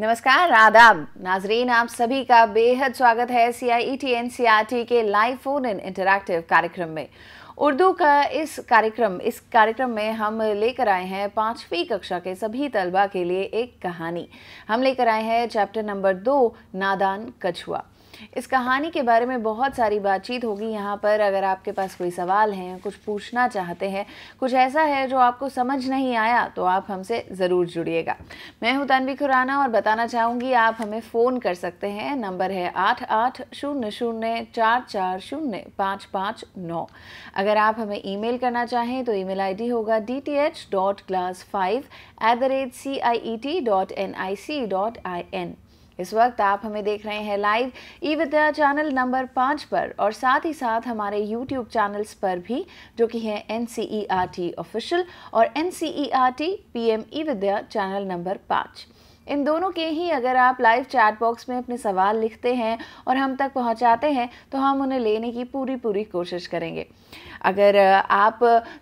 नमस्कार आदाब नाजरीन आप सभी का बेहद स्वागत है C I E T N C R T के लाइव फोन इन इंटरैक्टिव कार्यक्रम में उर्दू का इस कार्यक्रम इस कार्यक्रम में हम लेकर आए हैं पाँचवीं कक्षा के सभी तलबा के लिए एक कहानी हम लेकर आए हैं चैप्टर नंबर दो नादान कछुआ इस कहानी के बारे में बहुत सारी बातचीत होगी यहाँ पर अगर आपके पास कोई सवाल है कुछ पूछना चाहते हैं कुछ ऐसा है जो आपको समझ नहीं आया तो आप हमसे ज़रूर जुड़िएगा मैं हूँ तनवी खुराना और बताना चाहूँगी आप हमें फ़ोन कर सकते हैं नंबर है आठ आठ शून्य शून्य चार चार शून्य पाँच पाँच नौ अगर आप हमें ई करना चाहें तो ई मेल होगा D T H dot class five at the rate C I E T dot N I C dot I N इस वक्त आप हमें देख रहे हैं live E Vidya channel number पाँच पर और साथ ही साथ हमारे यूट्यूब चैनल्स पर भी जो कि है N C E R T official और N C E R T P M E Vidya channel number पाँच इन दोनों के ही अगर आप लाइव चैट बॉक्स में अपने सवाल लिखते हैं और हम तक पहुंचाते हैं तो हम उन्हें लेने की पूरी पूरी कोशिश करेंगे अगर आप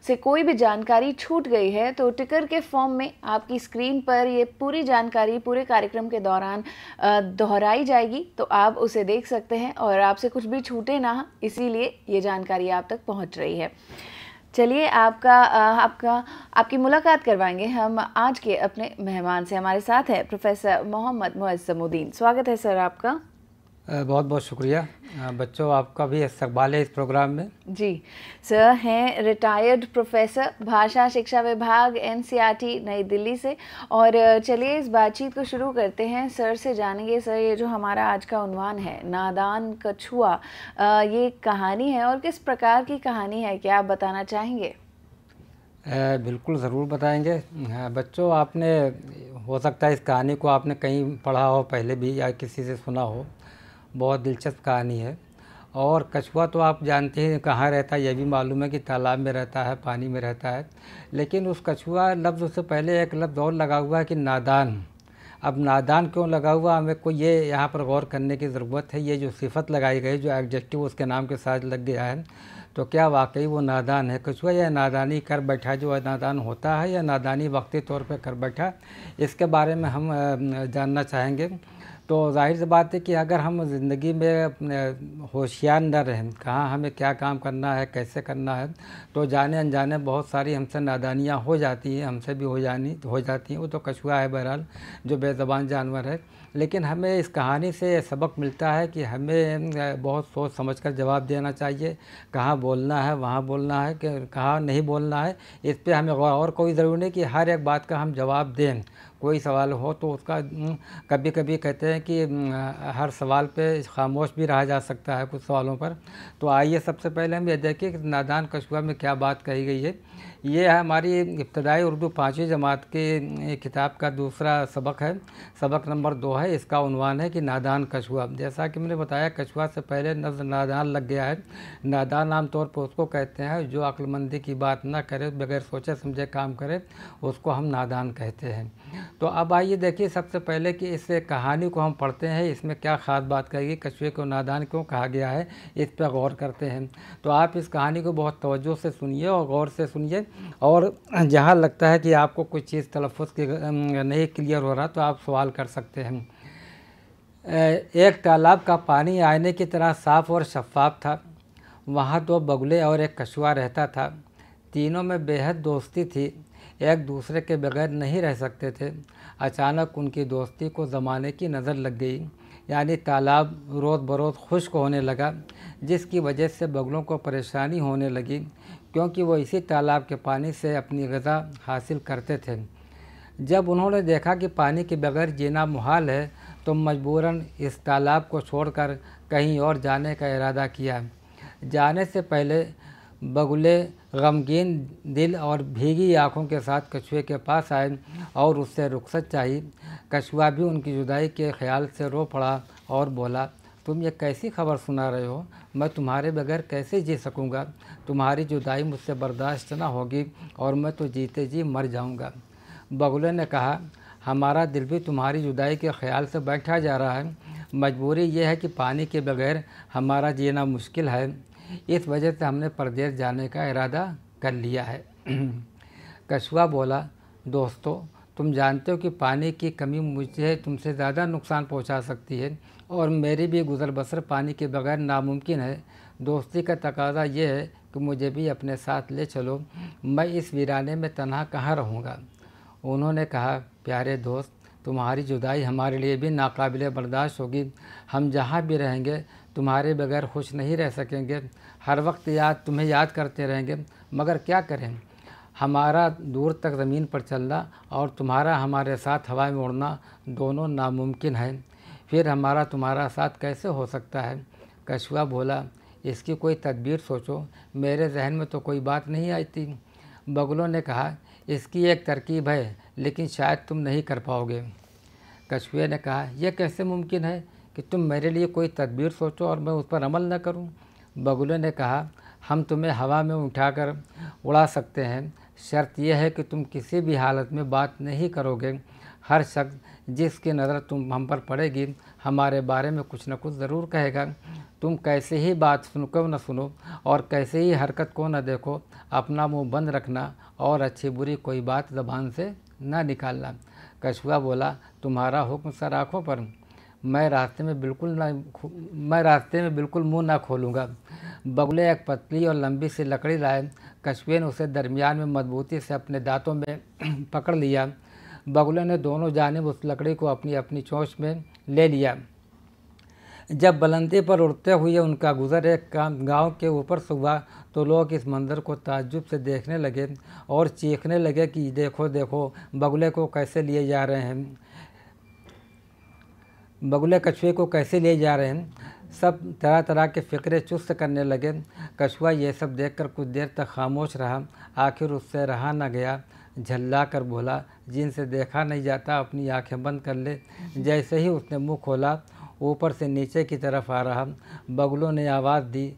से कोई भी जानकारी छूट गई है तो टिकर के फॉर्म में आपकी स्क्रीन पर ये पूरी जानकारी पूरे कार्यक्रम के दौरान दोहराई जाएगी तो आप उसे देख सकते हैं और आपसे कुछ भी छूटे ना इसीलिए ये जानकारी आप तक पहुँच रही है चलिए आपका आपका आपकी मुलाकात करवाएंगे हम आज के अपने मेहमान से हमारे साथ है प्रोफेसर मोहम्मद मोहम्मदीन स्वागत है सर आपका बहुत बहुत शुक्रिया बच्चों आपका भी इस्तबाल है इस प्रोग्राम में जी सर हैं रिटायर्ड प्रोफेसर भाषा शिक्षा विभाग एन नई दिल्ली से और चलिए इस बातचीत को शुरू करते हैं सर से जानेंगे सर ये जो हमारा आज का उनवान है नादान कछुआ ये कहानी है और किस प्रकार की कहानी है क्या आप बताना चाहेंगे बिल्कुल ज़रूर बताएंगे हाँ, बच्चों आपने हो सकता है इस कहानी को आपने कहीं पढ़ा हो पहले भी या किसी से सुना हो बहुत दिलचस्प कहानी है और कछुआ तो आप जानते हैं कहाँ रहता है यह भी मालूम है कि तालाब में रहता है पानी में रहता है लेकिन उस कछुआ लफ्ज़ उससे पहले एक लफ्ज़ और लगा हुआ है कि नादान अब नादान क्यों लगा हुआ हमें को ये यहाँ पर गौर करने की ज़रूरत है ये जो सिफत लगाई गई जो एडजेक्टिव उसके नाम के साथ लग गया है तो क्या वाकई वो नादान है कछुआ या नादानी कर बैठा जो नादान होता है या नादानी वक्ती तौर पर कर बैठा इसके बारे में हम जानना चाहेंगे तो जाहिर सी बात है कि अगर हम ज़िंदगी में होशियार न रहें कहाँ हमें क्या काम करना है कैसे करना है तो जाने अनजाने बहुत सारी हमसे नादानियाँ हो जाती हैं हमसे भी हो जानी हो जाती हैं वो तो कछुआ है बहरहाल जो बेज़बान जानवर है लेकिन हमें इस कहानी से सबक मिलता है कि हमें बहुत सोच समझ कर जवाब देना चाहिए कहाँ बोलना है वहाँ बोलना है कि कहाँ नहीं बोलना है इस पर हमें और कोई ज़रूरी नहीं कि हर एक बात का हम जवाब दें कोई सवाल हो तो उसका हम्म, कभी कभी कहते हैं कि हम्म, हर सवाल पे खामोश भी रहा जा सकता है कुछ सवालों पर तो आइए सबसे पहले हम ये देखें कि नादान कशुआ में क्या बात कही गई है ये है हमारी इब्तदाई उर्दू पाँचवीं जमात के किताब का दूसरा सबक है सबक नंबर दो है इसका उनवान है कि नादान कशुआ जैसा कि मैंने बताया कशुआ से पहले नज नादान लग गया है नादान आमतौर पर उसको कहते हैं जो अक्लमंदी की बात ना करे बगैर सोचे समझे काम करे उसको हम नादान कहते हैं तो अब आइए देखिए सबसे पहले कि इस कहानी को हम पढ़ते हैं इसमें क्या ख़ास बात कहेगी कछुए को नादान क्यों कहा गया है इस पर गौर करते हैं तो आप इस कहानी को बहुत तवज्जो से सुनिए और गौर से सुनिए और जहाँ लगता है कि आपको कुछ चीज़ तलफ़ के नहीं क्लियर हो रहा तो आप सवाल कर सकते हैं एक तालाब का पानी आईने की तरह साफ़ और शफाफ था वहाँ दो बगुले और एक कछुआ रहता था तीनों में बेहद दोस्ती थी एक दूसरे के बगैर नहीं रह सकते थे अचानक उनकी दोस्ती को ज़माने की नज़र लग गई यानी तालाब रोज़ बरोज़ खुश्क होने लगा जिसकी वजह से बगलों को परेशानी होने लगी क्योंकि वो इसी तालाब के पानी से अपनी गज़ा हासिल करते थे जब उन्होंने देखा कि पानी के बगैर जीना मुहाल है तो मजबूरन इस तालाब को छोड़कर कहीं और जाने का इरादा किया जाने से पहले बगुले गमगीन दिल और भीगी आँखों के साथ कछुए के पास आए और उससे रुखसत चाही कछुआ भी उनकी जुदाई के ख्याल से रो पड़ा और बोला तुम ये कैसी खबर सुना रहे हो मैं तुम्हारे बगैर कैसे जी सकूँगा तुम्हारी जुदाई मुझसे बर्दाश्त ना होगी और मैं तो जीते जी मर जाऊँगा बगुले ने कहा हमारा दिल भी तुम्हारी जुदाई के ख्याल से बैठा जा रहा है मजबूरी यह है कि पानी के बगैर हमारा जीना मुश्किल है इस वजह से हमने परदेश जाने का इरादा कर लिया है कछुआ बोला दोस्तों तुम जानते हो कि पानी की कमी मुझे तुमसे ज़्यादा नुकसान पहुंचा सकती है और मेरी भी गुज़र बसर पानी के बगैर नामुमकिन है दोस्ती का तकाजा ये है कि मुझे भी अपने साथ ले चलो मैं इस वीराने में तनहा कहाँ रहूँगा उन्होंने कहा प्यारे दोस्त तुम्हारी जुदाई हमारे लिए भी नाकबिल बर्दाश्त होगी हम जहाँ भी रहेंगे तुम्हारे बगैर खुश नहीं रह सकेंगे हर वक्त याद तुम्हें याद करते रहेंगे मगर क्या करें हमारा दूर तक ज़मीन पर चलना और तुम्हारा हमारे साथ हवा में उड़ना दोनों नामुमकिन है फिर हमारा तुम्हारा साथ कैसे हो सकता है कछुआ बोला इसकी कोई तदबीर सोचो मेरे जहन में तो कोई बात नहीं आती बगलों ने कहा इसकी एक तरकीब है लेकिन शायद तुम नहीं कर पाओगे कछुए ने कहा यह कैसे मुमकिन है कि तुम मेरे लिए कोई तदबीर सोचो और मैं उस पर अमल न करूं बगुले ने कहा हम तुम्हें हवा में उठाकर उड़ा सकते हैं शर्त यह है कि तुम किसी भी हालत में बात नहीं करोगे हर शख्स जिसकी नज़र तुम हम पर पड़ेगी हमारे बारे में कुछ न कुछ ज़रूर कहेगा तुम कैसे ही बात सुन क्यों न सुनो और कैसे ही हरकत को न देखो अपना मुंह बंद रखना और अच्छी बुरी कोई बात ज़बान से ना निकालना कछुआ बोला तुम्हारा हुक्म सर आँखों पर मैं रास्ते में बिल्कुल ना मैं रास्ते में बिल्कुल मुंह ना खोलूँगा बगुले एक पतली और लंबी सी लकड़ी लाए कछुए ने उसे दरमियान में मजबूती से अपने दांतों में पकड़ लिया बगुले ने दोनों जानब उस लकड़ी को अपनी अपनी चोंच में ले लिया जब बुलंदी पर उड़ते हुए उनका गुजर एक गांव के ऊपर से हुआ तो लोग इस मंदिर को ताज्जुब से देखने लगे और चीखने लगे कि देखो देखो बगुले को कैसे लिए जा रहे हैं बगुले कछुए को कैसे ले जा रहे हैं सब तरह तरह के फ़िक्रे चुस्त करने लगे कछुआ ये सब देखकर कुछ देर तक खामोश रहा आखिर उससे रहा न गया झल्ला कर बोला जिनसे देखा नहीं जाता अपनी आंखें बंद कर ले जैसे ही उसने मुंह खोला ऊपर से नीचे की तरफ आ रहा बगलों ने आवाज़ दी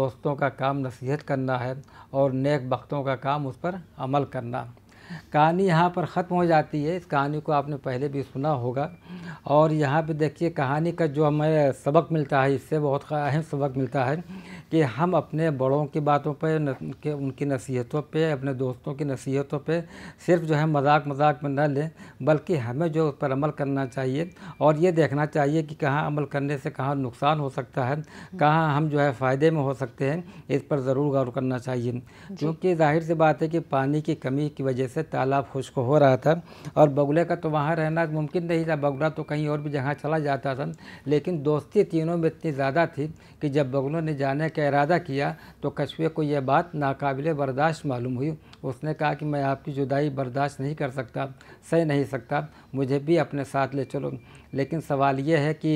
दोस्तों का काम नसीहत करना है और नेक वक्तों का काम उस पर अमल करना कहानी यहाँ पर ख़त्म हो जाती है इस कहानी को आपने पहले भी सुना होगा और यहाँ पे देखिए कहानी का जो हमें सबक मिलता है इससे बहुत अहम सबक मिलता है कि हम अपने बड़ों की बातों पे के उनकी नसीहतों पे अपने दोस्तों की नसीहतों पे सिर्फ जो है मजाक मजाक में न लें बल्कि हमें जो उस पर अमल करना चाहिए और ये देखना चाहिए कि कहाँ अमल करने से कहाँ नुकसान हो सकता है कहाँ हम जो है फ़ायदे में हो सकते हैं इस पर ज़रूर गौर करना चाहिए क्योंकि जाहिर सी बात है कि पानी की कमी की वजह से तालाब खुश्क हो रहा था और बगुले का तो वहाँ रहना मुमकिन नहीं था बगुला तो कहीं और भी जगह चला जाता था लेकिन दोस्ती तीनों में इतनी ज़्यादा थी कि जब बगुलों ने जाने का इरादा किया तो कछुए को यह बात नाकबिल बर्दाश्त मालूम हुई उसने कहा कि मैं आपकी जुदाई बर्दाश्त नहीं कर सकता सह नहीं सकता मुझे भी अपने साथ ले चलो लेकिन सवाल यह है कि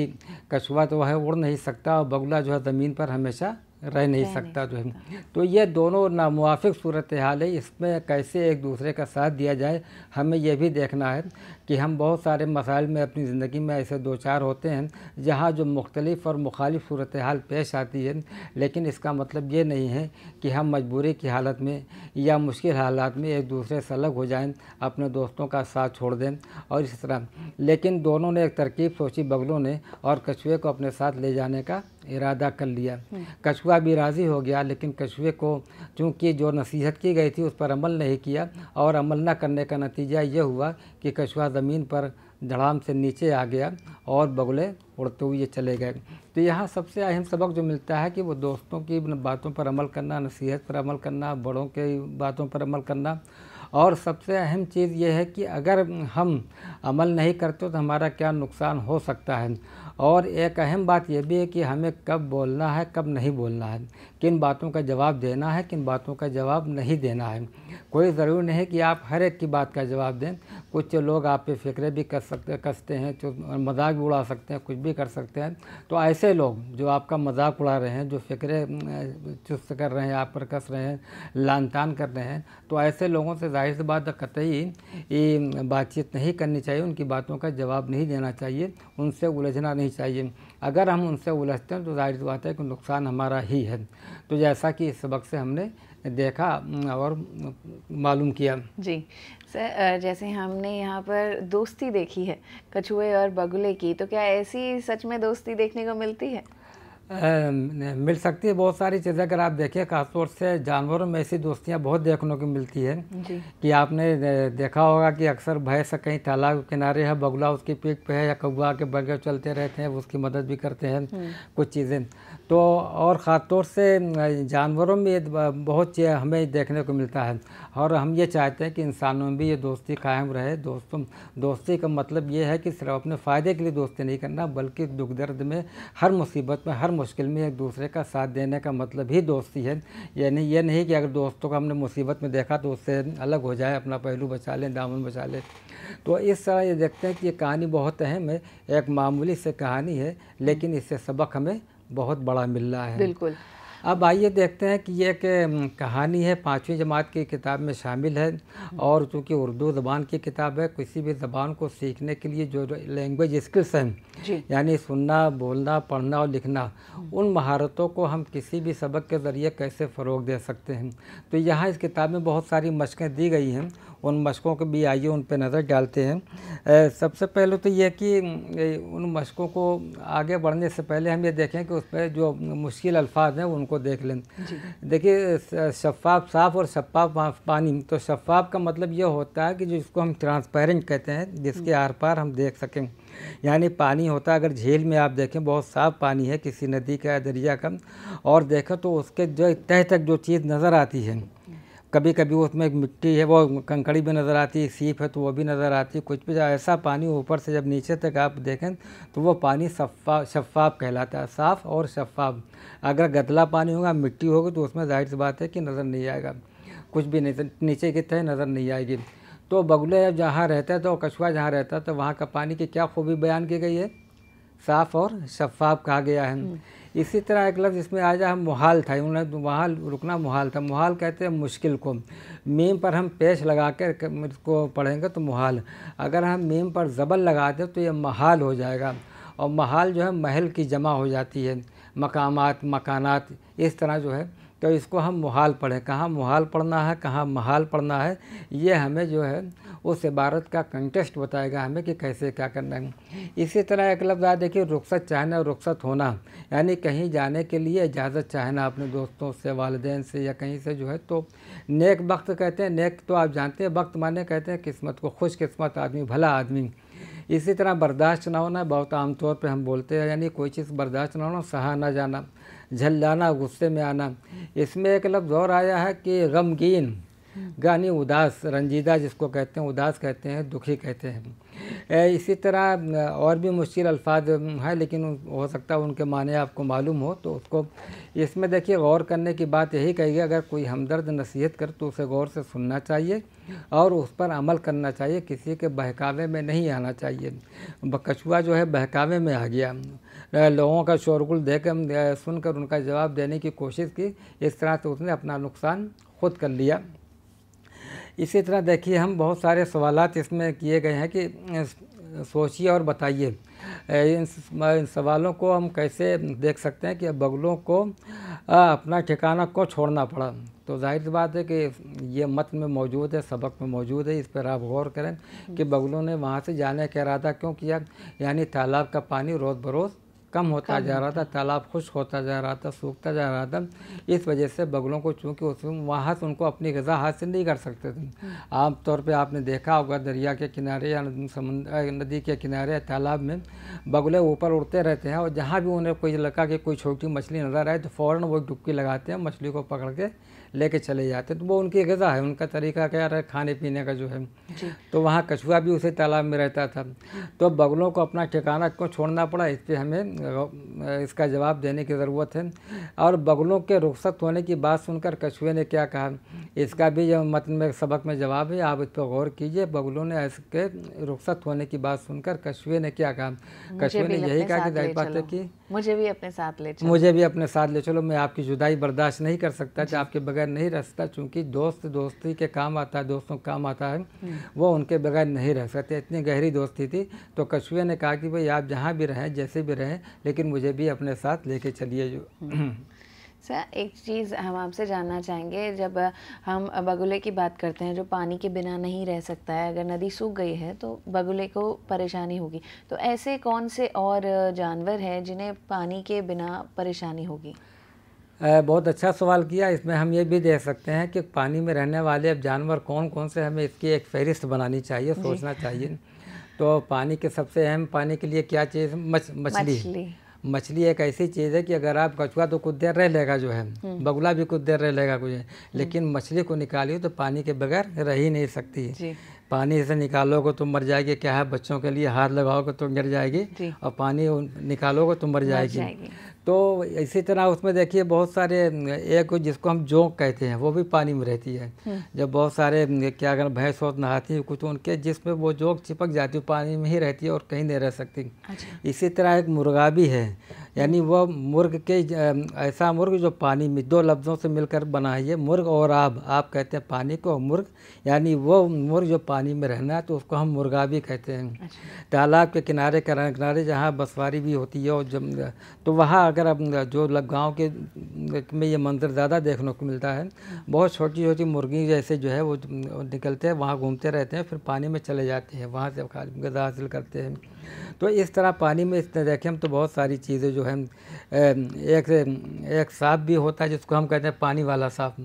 कछुआ तो वह उड़ नहीं सकता और बगुला जो है ज़मीन पर हमेशा रह नहीं सकता जो है तो ये दोनों नामवाफिक सूरत हाल है इसमें कैसे एक दूसरे का साथ दिया जाए हमें यह भी देखना है कि हम बहुत सारे मसाइल में अपनी ज़िंदगी में ऐसे दो चार होते हैं जहाँ जो मुख्तलिफ और मुखालिफ सूरत हाल पेश आती है लेकिन इसका मतलब ये नहीं है कि हम मजबूरी की हालत में या मुश्किल हालात में एक दूसरे से अलग हो जाएँ अपने दोस्तों का साथ छोड़ दें और इस तरह लेकिन दोनों ने एक तरकीब सोची बगलों ने और कछुए को अपने साथ ले जाने का इरादा कर लिया हम्म। कछुआ भी राज़ी हो गया लेकिन कछुए को चूँकि जो नसीहत की गई थी उस पर अमल नहीं किया और अमल ना करने का नतीजा ये हुआ कि कछुआ ज़मीन पर धड़ाम से नीचे आ गया और बगुले उड़ते हुए चले गए तो यहाँ सबसे अहम सबक जो मिलता है कि वो दोस्तों की बातों पर अमल करना नसीहत पर अमल करना बड़ों के बातों पर अमल करना और सबसे अहम चीज़ यह है कि अगर हम अमल नहीं करते तो हमारा क्या नुकसान हो सकता है और एक अहम बात यह भी है कि हमें कब बोलना है कब नहीं बोलना है किन बातों का जवाब देना है किन बातों का जवाब नहीं देना है कोई ज़रूरी नहीं कि आप हर एक की बात का जवाब दें कुछ लोग आप पे फिक्रे भी कर सकते कसते हैं मजाक भी उड़ा सकते हैं कुछ भी कर सकते हैं तो ऐसे लोग जो आपका मजाक उड़ा रहे हैं जो फिक्रे चुस्त कर रहे हैं आप पर कस रहे हैं लान तान कर रहे हैं तो ऐसे लोगों से जाहिर सी बात कतई बातचीत नहीं करनी चाहिए उनकी बातों का जवाब नहीं देना चाहिए उनसे उलझना नहीं नहीं चाहिए अगर हम उनसे उलझते हैं तो जाहिर बात है कि नुकसान हमारा ही है तो जैसा कि इस सबक से हमने देखा और मालूम किया जी सर जैसे हमने यहाँ पर दोस्ती देखी है कछुए और बगुले की तो क्या ऐसी सच में दोस्ती देखने को मिलती है मिल सकती है बहुत सारी चीज़ें अगर आप देखें खासतौर से जानवरों में ऐसी दोस्तियां बहुत देखने को मिलती है कि आपने देखा होगा कि अक्सर भैंस कहीं तालाब किनारे है बगुला उसकी पीठ पे है या कौआ के बगैर चलते रहते हैं उसकी मदद भी करते हैं हम्म। कुछ चीज़ें तो और ख़ास तौर से जानवरों में बहुत बहुत हमें देखने को मिलता है और हम ये चाहते हैं कि इंसानों में भी ये दोस्ती कायम रहे दोस्तों दोस्ती का मतलब ये है कि सिर्फ अपने फ़ायदे के लिए दोस्ती नहीं करना बल्कि दुख दर्द में हर मुसीबत में हर मुश्किल में एक दूसरे का साथ देने का मतलब ही दोस्ती है यानी ये नहीं कि अगर दोस्तों को हमने मुसीबत में देखा तो उससे अलग हो जाए अपना पहलू बचा लें दामन बचा लें तो इस तरह ये देखते हैं कि ये कहानी बहुत अहम है एक मामूली से कहानी है लेकिन इससे सबक हमें बहुत बड़ा मिल रहा है बिल्कुल अब आइए देखते हैं कि यह एक कहानी है पाँचवीं जमात की किताब में शामिल है और चूँकि उर्दू ज़बान की किताब है किसी भी ज़बान को सीखने के लिए जो लैंग्वेज स्किल्स हैं यानी सुनना बोलना पढ़ना और लिखना उन महारतों को हम किसी भी सबक के ज़रिए कैसे फ़रोग दे सकते हैं तो यहाँ इस किताब में बहुत सारी मशक़ें दी गई हैं उन मशक़ों के भी आइए उन पर नज़र डालते हैं सबसे पहले तो यह कि उन मशक़ों को आगे बढ़ने से पहले हम ये देखें कि उस पर जो मुश्किल अल्फाज हैं उनको देख लें देखिए शफाफ साफ़ और शफाफ पानी तो शफाफ का मतलब यह होता है कि जिसको हम ट्रांसपेरेंट कहते हैं जिसके हम्म। आर पार हम देख सकें यानी पानी होता है अगर झील में आप देखें बहुत साफ़ पानी है किसी नदी का या दरिया का और देखें तो उसके जो तह तक जो चीज़ नज़र आती है कभी कभी उसमें मिट्टी है वो कंकड़ी भी नज़र आती है सीप है तो वो भी नज़र आती है कुछ भी ऐसा पानी ऊपर से जब नीचे तक आप देखें तो वो पानी शफा शफाफ कहलाता है साफ़ और शफाफ अगर गदला पानी होगा मिट्टी होगी तो उसमें जाहिर सी बात है कि नज़र नहीं आएगा कुछ भी नहीं नीचे की तय नज़र नहीं आएगी तो बगुले जब जहाँ रहता है तो कछुआ जहाँ रहता है तो वहाँ का पानी की क्या खूबी बयान की गई है साफ और शफाफ कहा गया है हम्म। इसी तरह एक लफ्ज़ इसमें आ जाए मुहाल था उन्होंने वहाँ रुकना मुहाल था मुहाल कहते हैं मुश्किल को मीम पर हम पेश लगा कर इसको पढ़ेंगे तो मुहाल अगर हम मीम पर ज़बर लगा दें तो ये महाल हो जाएगा और महाल जो है महल की जमा हो जाती है मकामात मकानात इस तरह जो है तो इसको हम मुहाल पढ़ें कहाँ मुहाल पढ़ना है कहाँ महाल पढ़ना है ये हमें जो है उस इबारत का कंटेस्ट बताएगा हमें कि कैसे क्या करना है इसी तरह एक लफ्ज़ आया देखिए रुख्सत चाहना और रुख्सत होना यानी कहीं जाने के लिए इजाज़त चाहना अपने दोस्तों से वालदे से या कहीं से जो है तो नेक वक्त कहते हैं नेक तो आप जानते हैं वक्त माने कहते हैं किस्मत को खुशकस्मत आदमी भला आदमी इसी तरह बर्दाश्त ना होना बहुत आमतौर पर हम बोलते हैं यानी कोई चीज़ बर्दाश्त ना होना सहा ना जाना जाना गुस्से में आना इसमें एक लफ्ज़ और आया है कि गमगीन हम्म। यानी उदास रंजीदा जिसको कहते हैं उदास कहते हैं दुखी कहते हैं इसी तरह और भी मुश्किल अल्फाज हैं लेकिन हो सकता है उनके माने आपको मालूम हो तो उसको इसमें देखिए गौर करने की बात यही कहिए अगर कोई हमदर्द नसीहत कर तो उसे गौर से सुनना चाहिए और उस पर अमल करना चाहिए किसी के बहकावे में नहीं आना चाहिए कछुआ जो है बहकावे में आ गया लोगों का शोरगुल देखकर सुनकर उनका जवाब देने की कोशिश की इस तरह से उसने अपना नुकसान खुद कर लिया इसी तरह देखिए हम बहुत सारे सवाल इसमें किए गए हैं कि सोचिए और बताइए इन सवालों को हम कैसे देख सकते हैं कि बगलों को अपना ठिकाना को छोड़ना पड़ा तो जाहिर सी बात है कि ये मत में मौजूद है सबक में मौजूद है इस पर आप गौर करें कि बगलों ने वहाँ से जाने का इरादा क्यों किया यानी तालाब का पानी रोज़ बरोज़ कम होता जा रहा था तालाब खुश्क होता जा रहा था सूखता जा रहा था इस वजह से बगलों को चूँकि उसमें वहाँ से उनको अपनी गज़ा हासिल नहीं कर सकते थे हम्म। आमतौर पर आपने देखा होगा दरिया के किनारे या समुद्र नदी के किनारे या तालाब में बगले ऊपर उड़ते रहते हैं और जहाँ भी उन्हें कोई लगा कि कोई छोटी मछली नज़र आए तो फ़ौर वो डुबकी लगाते हैं मछली को पकड़ के लेके चले जाते हैं तो वो उनकी गज़ा है उनका तरीका क्या रहा खाने पीने का जो है तो वहाँ कछुआ भी उसी तालाब में रहता था तो बगलों को अपना ठिकाना क्यों छोड़ना पड़ा इस पर हमें इसका जवाब देने की ज़रूरत है और बगलों के रुख्सत होने की बात सुनकर कछुए ने क्या कहा इसका भी मतन में सबक में जवाब है आप इस पर गौर कीजिए बगलों ने इसके रुख्सत होने की बात सुनकर कछुए ने क्या कहा कछुए ने यही कहा कि जाहिर बात है कि मुझे भी अपने साथ ले चलो मुझे भी अपने साथ ले चलो मैं आपकी जुदाई बर्दाश्त नहीं कर सकता चाहे आपके बगैर नहीं रह सकता चूँकि दोस्त दोस्ती के काम आता है दोस्तों काम आता है हम्म। वो उनके बगैर नहीं रह सकते इतनी गहरी दोस्ती थी तो कछुए ने कहा कि भाई आप जहाँ भी रहें जैसे भी रहें लेकिन मुझे भी अपने साथ लेके चलिए जो हम्म। सर अच्छा, एक चीज़ हम आपसे जानना चाहेंगे जब हम बगुले की बात करते हैं जो पानी के बिना नहीं रह सकता है अगर नदी सूख गई है तो बगुले को परेशानी होगी तो ऐसे कौन से और जानवर हैं जिन्हें पानी के बिना परेशानी होगी बहुत अच्छा सवाल किया इसमें हम ये भी देख सकते हैं कि पानी में रहने वाले अब जानवर कौन कौन से हमें इसकी एक फहरिस्त बनानी चाहिए सोचना चाहिए तो पानी के सबसे अहम पानी के लिए क्या चीज़ मछली मछली मछली एक ऐसी चीज़ है कि अगर आप कछुआ तो कुछ देर रह लेगा जो है हम्म। बगुला भी कुछ देर रह लेगा कुछ हम्म। लेकिन मछली को निकालिए तो पानी के बगैर रह ही नहीं सकती पानी से निकालोगे तो मर जाएगी क्या है बच्चों के लिए हाथ लगाओगे तो गिर जाएगी और पानी निकालोगे तो मर जाएगी तो इसी तरह उसमें देखिए बहुत सारे एक जिसको हम जोंक कहते हैं वो भी पानी में रहती है हम्म। जब बहुत सारे क्या अगर भैंस वोत नहाती है कुछ उनके जिसमें वो जोंक चिपक जाती है पानी में ही रहती है और कहीं नहीं रह सकती अच्छा। इसी तरह एक मुर्गा भी है यानी वह मुर्ग के ऐसा मुर्ग जो पानी में दो लफ्ज़ों से मिलकर बना है ये मुर्ग और आब आप कहते हैं पानी को मुर्ग यानी वो मुर्ग जो पानी में रहना है तो उसको हम मुर्गा भी कहते हैं अच्छा। तालाब के किनारे किनारे किनारे जहाँ बसवारी भी होती है और जब तो वहाँ अगर अब जो गाँव के में ये मंजर ज़्यादा देखने को मिलता है बहुत छोटी छोटी मुर्गी जैसे जो है वो निकलते हैं वहाँ घूमते रहते हैं फिर पानी में चले जाते हैं वहाँ से गजा हासिल करते हैं तो इस तरह पानी में इस तरह देखें हम तो बहुत सारी चीज़ें जो है एक एक सांप भी होता है जिसको हम कहते हैं पानी वाला सांप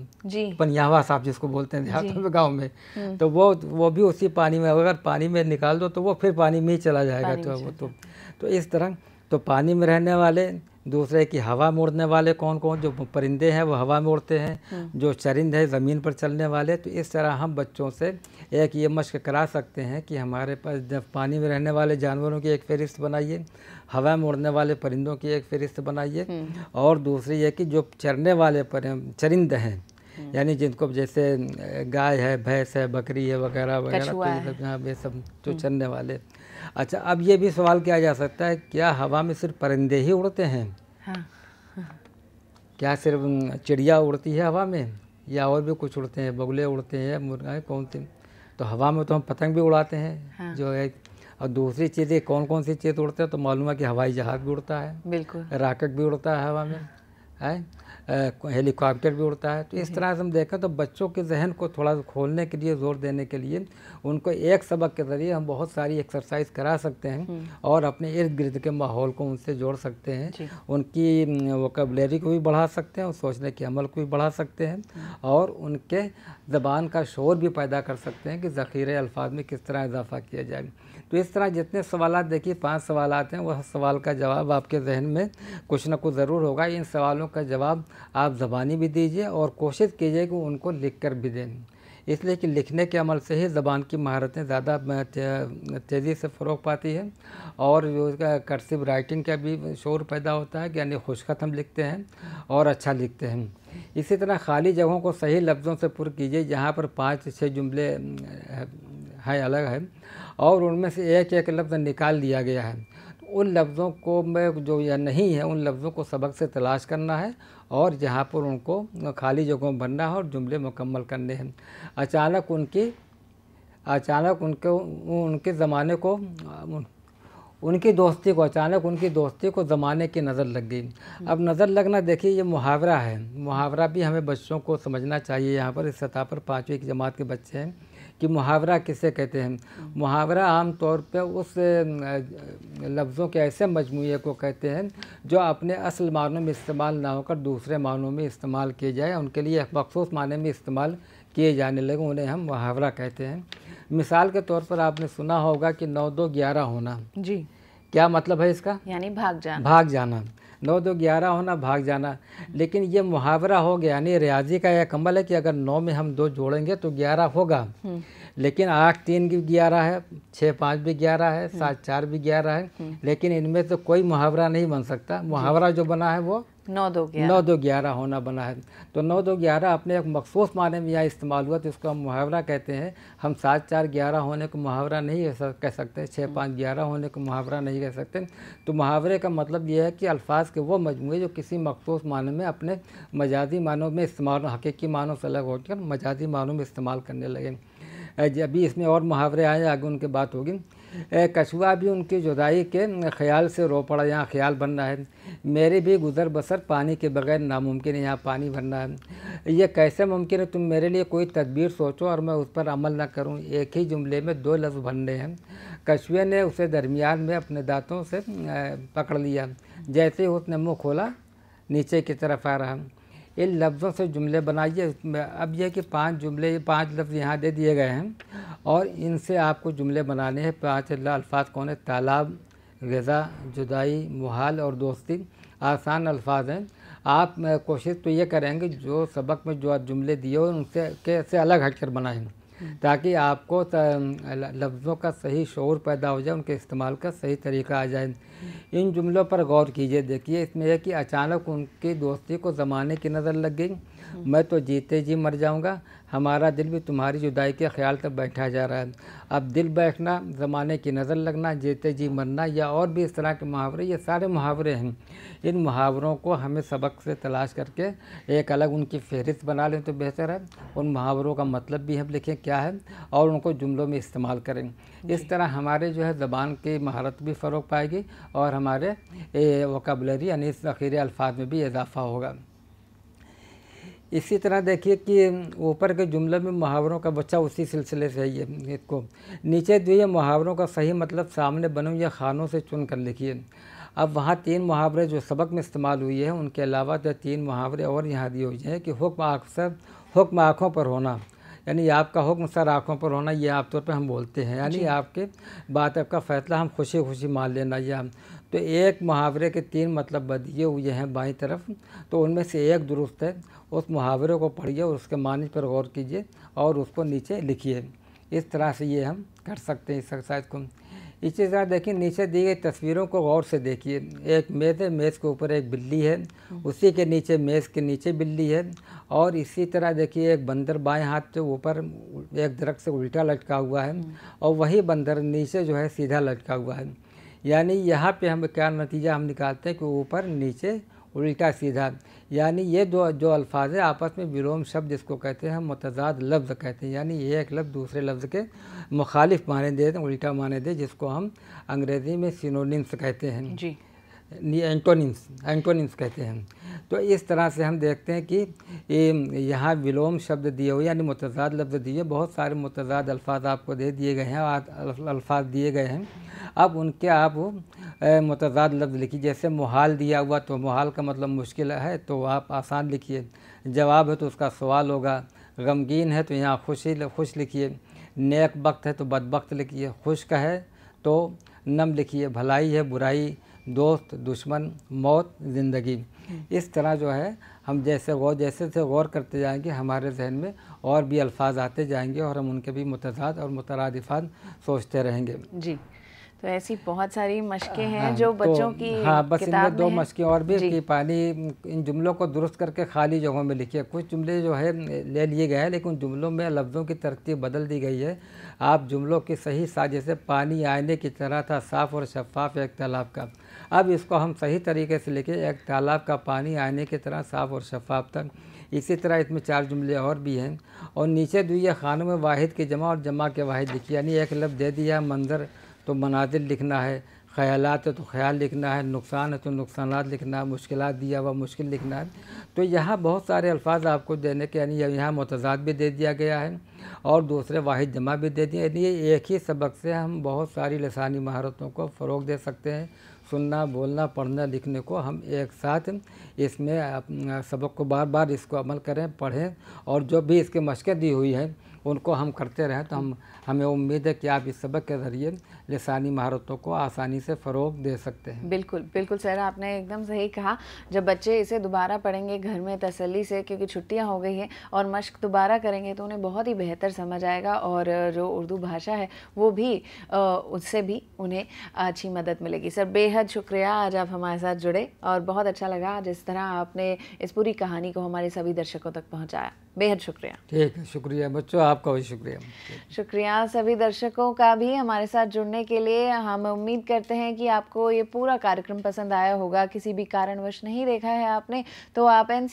पनियावा सांप जिसको बोलते हैं देहातों में गाँव हम्म। में तो वो वो भी उसी पानी में अगर पानी में निकाल दो तो वो फिर पानी में ही चला जाएगा तो वो तो।, तो इस तरह तो पानी में रहने वाले दूसरे कि हवा मोड़ने वाले कौन कौन जो परिंदे हैं वो हवा मोड़ते हैं हम्म। जो चरिंद है ज़मीन पर चलने वाले तो इस तरह हम बच्चों से एक ये मश्क करा सकते हैं कि हमारे पास जब पानी में रहने वाले जानवरों की एक फहरिस्त बनाइए हवा मोड़ने वाले परिंदों की एक फहरिस्त बनाइए हम्म। और दूसरी ये कि जो चरने वाले चरिंद हैं हम्म। यानी जिनको जैसे गाय है भैंस है बकरी है वगैरह वगैरह तो हाँ, ये सब जो चरने वाले अच्छा अब ये भी सवाल किया जा सकता है क्या हवा में सिर्फ परिंदे ही उड़ते हैं हाँ, क्या सिर्फ चिड़िया उड़ती है हवा में या और भी कुछ उड़ते हैं बगुले उड़ते हैं मुर्गा कौन से तो हवा में तो हम पतंग भी उड़ाते हैं हाँ। जो है और दूसरी चीज़ें कौन कौन सी चीज़ उड़ते हैं तो मालूम है कि हवाई जहाज़ भी उड़ता है बिल्कुल राकेट भी उड़ता है हवा में हाँ। है हेलीकॉप्टर भी उड़ता है तो इस हम्म। तरह से हम देखें तो बच्चों के जहन को थोड़ा सा खोलने के लिए ज़ोर देने के लिए उनको एक सबक के ज़रिए हम बहुत सारी एक्सरसाइज करा सकते हैं हम्म। और अपने इर्द गिर्द के माहौल को उनसे जोड़ सकते हैं उनकी वोकबलरी को भी बढ़ा सकते हैं और सोचने के अमल को भी बढ़ा सकते हैं हम्म। और उनके ज़बान का शोर भी पैदा कर सकते हैं कि ज़ख़ीरे अल्फाज में किस तरह इजाफा किया जाए तो इस तरह जितने सवाल देखिए पाँच सवाल हैं वह सवाल का जवाब आपके जहन में कुछ ना कुछ ज़रूर होगा इन सवालों का जवाब आप ज़बानी भी दीजिए और कोशिश कीजिए कि उनको लिख कर भी दें इसलिए कि लिखने के अमल से ही ज़बान की महारतें ज़्यादा तेज़ी से फ़रोग पाती हैं और कर्सिव राइटिंग का भी शोर पैदा होता है कि यानी खुशखत हम लिखते हैं और अच्छा लिखते हैं इसी तरह खाली जगहों को सही लफ्ज़ों से पुर कीजिए जहाँ पर पाँच छः जुमले है अलग है और उनमें से एक एक लफ्ज़ निकाल दिया गया है तो उन लफ्ज़ों को मैं जो या नहीं है उन लफ्ज़ों को सबक से तलाश करना है और जहाँ पर उनको खाली जगहों में भरना है और जुमले मुकम्मल करने हैं अचानक उनकी अचानक उनके उनके ज़माने को उनकी दोस्ती को अचानक उनकी दोस्ती को ज़माने की नज़र लग गई अब नज़र लगना देखिए ये मुहावरा है मुहावरा भी हमें बच्चों को समझना चाहिए यहाँ पर इस सतह पर पाँचवीं की जमात के बच्चे हैं कि मुहावरा किसे कहते हैं मुहावरा आम तौर पे उस लफ्ज़ों के ऐसे मजमू को कहते हैं जो अपने असल मानों में इस्तेमाल ना होकर दूसरे मानों में इस्तेमाल किए जाए उनके लिए मखसूस माने में इस्तेमाल किए जाने लगे उन्हें हम मुहावरा कहते हैं मिसाल के तौर पर आपने सुना होगा कि नौ दो ग्यारह होना जी क्या मतलब है इसका यानी भाग जाना भाग जाना नौ दो ग्यारह होना भाग जाना लेकिन ये मुहावरा हो गया यानी रियाजी का यह कमल है कि अगर नौ में हम दो जोड़ेंगे तो ग्यारह होगा हम्म। लेकिन आठ तीन भी ग्यारह है छः पाँच भी ग्यारह है हम्म। सात चार भी ग्यारह है हम्म। लेकिन इनमें से तो कोई मुहावरा नहीं बन सकता मुहावरा जो बना है वो नौ दो ग्यारह नौ दो ग्यारह होना बना है तो नौ दो ग्यारह अपने एक मखसूस माने में यहाँ इस्तेमाल हुआ तो इसको हम मुहावरा कहते हैं हम सात चार ग्यारह होने को मुहावरा नहीं कह सकते छः पाँच ग्यारह होने को मुहावरा नहीं कह सकते तो मुहावरे का मतलब यह है कि अल्फाज के वो मजमू जो किसी मखसूस मान में अपने मजाजी मानों में इस्तेमाल हकीकी मानों से अलग होकर मजाजी मानों में इस्तेमाल करने लगे अभी इसमें और मुहावरे आए आगे उनके बात होगी कछुआ भी उनकी जुदाई के ख्याल से रो पड़ा यहाँ ख्याल रहा है मेरे भी गुज़र बसर पानी के बगैर नामुमकिन है यहाँ पानी भरना है ये कैसे मुमकिन है तुम मेरे लिए कोई तदबीर सोचो और मैं उस पर अमल ना करूँ एक ही जुमले में दो लफ्ज़ भरने हैं कछुए ने उसे दरमियान में अपने दांतों से पकड़ लिया जैसे ही उसने मुँह खोला नीचे की तरफ आ रहा इन लफ्ज़ों से जुमले बनाइए अब यह कि पांच जुमले ये पांच लफ्ज़ यहाँ दे दिए गए हैं और इनसे आपको जुमले बनाने हैं पाँच अल्फाज कौन है तालाब गज़ा जुदाई मुहाल और दोस्ती आसान अल्फाज हैं आप कोशिश तो ये करेंगे जो सबक में जो आप जुमले दिए हो उनसे कैसे अलग हटकर बनाएंगे ताकि आपको लफ्ज़ों का सही शोर पैदा हो जाए उनके इस्तेमाल का सही तरीका आ जाए इन जुमलों पर गौर कीजिए देखिए इसमें यह कि अचानक उनकी दोस्ती को ज़माने की नज़र लग गई हम्म। मैं तो जीते जी मर जाऊँगा हमारा दिल भी तुम्हारी जुदाई के ख्याल तक बैठा जा रहा है अब दिल बैठना ज़माने की नज़र लगना जीते जी मरना या और भी इस तरह के मुहावरे ये सारे मुहावरे हैं इन मुहावरों को हमें सबक से तलाश करके एक अलग उनकी फहरिस्त बना लें तो बेहतर है उन मुहावरों का मतलब भी हम लिखें क्या है और उनको जुमलों में इस्तेमाल करें इस तरह हमारे जो है ज़बान की महारत भी फ़र्क पाएगी और हमारे वकबलरी यानी ज़ख़ीरे अल्फाज में भी इजाफ़ा होगा इसी तरह देखिए कि ऊपर के जुमले में मुहावरों का बच्चा उसी सिलसिले से है ये को नीचे दिए मुहावरों का सही मतलब सामने बनो या खानों से चुन कर लिखिए अब वहाँ तीन मुहावरे जो सबक में इस्तेमाल हुए हैं उनके अलावा जो तीन मुहावरे और यहाँ दिए हुए हैं कि हुक्म अक्सर हुक्म आँखों पर होना यानी आपका हुक्म सर आँखों पर होना ये आमतौर पर हम बोलते हैं यानी आपके बात आपका फ़ैसला हम खुशी खुशी मान लेना या तो एक मुहावरे के तीन मतलब बदिए हुए हैं बाई तरफ तो उनमें से एक दुरुस्त है उस मुहावरे को पढ़िए और उसके मानी पर गौर कीजिए और उसको नीचे लिखिए इस तरह से ये हम कर सकते हैं इस एक्सरसाइज को इसी तरह देखिए नीचे दी गई तस्वीरों को गौर से देखिए एक मेज़ है मेज़ के ऊपर एक बिल्ली है हम्म। उसी के नीचे मेज़ के नीचे बिल्ली है और इसी तरह देखिए एक बंदर बाएं हाथ के ऊपर एक दरख्त से उल्टा लटका हुआ है हम्म। और वही बंदर नीचे जो है सीधा लटका हुआ है यानी यहाँ पे हम क्या नतीजा हम निकालते हैं कि ऊपर नीचे उल्टा सीधा यानी ये दो जो अल्फाज है आपस में विरोम शब्द जिसको कहते हैं हम मतजाद लफ्ज़ कहते हैं यानी ये एक लफ्ज़ दूसरे लफ्ज़ के मुखालिफ माने दे उल्टा माने दे जिसको हम अंग्रेज़ी में सिनोनिम्स कहते हैं जी एंटोनिम्स एंटोनिम्स कहते हैं तो इस तरह से हम देखते हैं कि ये यहाँ विलोम शब्द दिए हुए यानी मतजाद लफ्ज़ दिए बहुत सारे मतजाद अल्फाज आपको दे दिए गए हैं अल्फाज दिए गए हैं अब उनके आप मतजाद लफ्ज़ लिखिए जैसे मुहाल दिया हुआ तो मुहाल का मतलब मुश्किल है तो आप आसान लिखिए जवाब है तो उसका सवाल होगा गमगीन है तो यहाँ खुशी खुश लिखिए नेक वक्त है तो बदबक लिखिए का है तो नम लिखिए भलाई है बुराई दोस्त दुश्मन मौत ज़िंदगी इस तरह जो है हम जैसे गौर जैसे जैसे गौर करते जाएंगे हमारे जहन में और भी अल्फाज आते जाएंगे और हम उनके भी मुतजाद और मुतरदफात सोचते रहेंगे जी तो ऐसी बहुत सारी मशकें हैं हाँ, जो तो बच्चों तो, की हाँ बस इनमें दो मशकें और भी कि पानी इन जुमलों को दुरुस्त करके खाली जगहों में लिखिए कुछ जुमले जो है ले लिए गए हैं लेकिन जुमलों में लफ्ज़ों की तरतीब बदल दी गई है आप जुमलों के सही साजे से पानी आने की तरह था साफ़ और शफाफ एक तालाब का अब इसको हम सही तरीके से लेके एक तालाब का पानी आने की तरह साफ़ और शफाफ तक इसी तरह इसमें चार जुमले और भी हैं और नीचे दुई खानों में वाहिद की जमा और जमा के वाहिद लिखी यानी एक लफ्ज़ दे दिया मंजर तो मनाजिर लिखना है ख्याल है तो ख्याल लिखना है नुकसान है तो नुकसान लिखना है मुश्किल दिया हुआ मुश्किल लिखना है तो यहाँ बहुत सारे अल्फाज आपको देने के यानी यहाँ मतजाद भी दे दिया गया है और दूसरे वाहिद जमा भी दे दिए यानी एक ही सबक से हम बहुत सारी लसानी महारतों को फ़रोग दे सकते हैं सुनना बोलना पढ़ना लिखने को हम एक साथ इसमें सबक को बार बार इसको अमल करें पढ़ें और जो भी इसके मशकें दी हुई है उनको हम करते रहें तो हम हमें उम्मीद है कि आप इस सबक के ज़रिए लसानी महारतों को आसानी से फ़रोग दे सकते हैं बिल्कुल बिल्कुल सर आपने एकदम सही कहा जब बच्चे इसे दोबारा पढ़ेंगे घर में तसली से क्योंकि छुट्टियाँ हो गई हैं और मश्क दोबारा करेंगे तो उन्हें बहुत ही बेहतर समझ आएगा और जो उर्दू भाषा है वो भी उससे भी उन्हें अच्छी मदद मिलेगी सर बेहद शुक्रिया आज आप हमारे साथ जुड़े और बहुत अच्छा लगा जिस तरह आपने इस पूरी कहानी को हमारे सभी दर्शकों तक पहुँचाया बेहद शुक्रिया ठीक है शुक्रिया बच्चों आपका भी शुक्रिया शुक्रिया सभी दर्शकों का भी हमारे साथ जुड़ने के लिए हम उम्मीद करते हैं कि आपको ये पूरा कार्यक्रम पसंद आया होगा किसी भी कारणवश नहीं देखा है आपने तो आप एन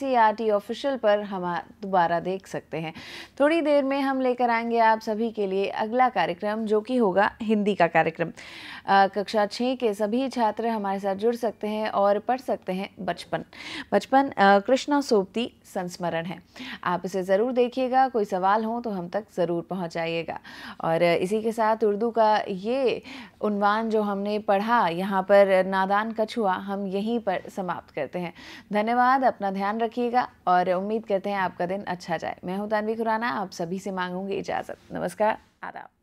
ऑफिशियल e पर हम दोबारा देख सकते हैं थोड़ी देर में हम लेकर आएंगे आप सभी के लिए अगला कार्यक्रम जो कि होगा हिंदी का कार्यक्रम कक्षा छः के सभी छात्र हमारे साथ जुड़ सकते हैं और पढ़ सकते हैं बचपन बचपन कृष्णा सोपती संस्मरण है आप उसे ज़रूर देखिएगा कोई सवाल हो तो हम तक ज़रूर पहुँचाइएगा और इसी के साथ उर्दू का ये उनवान जो हमने पढ़ा यहाँ पर नादान कछुआ हम यहीं पर समाप्त करते हैं धन्यवाद अपना ध्यान रखिएगा और उम्मीद करते हैं आपका दिन अच्छा जाए मैं हूँ तानवी खुराना आप सभी से मांगूंगी इजाज़त नमस्कार आदाब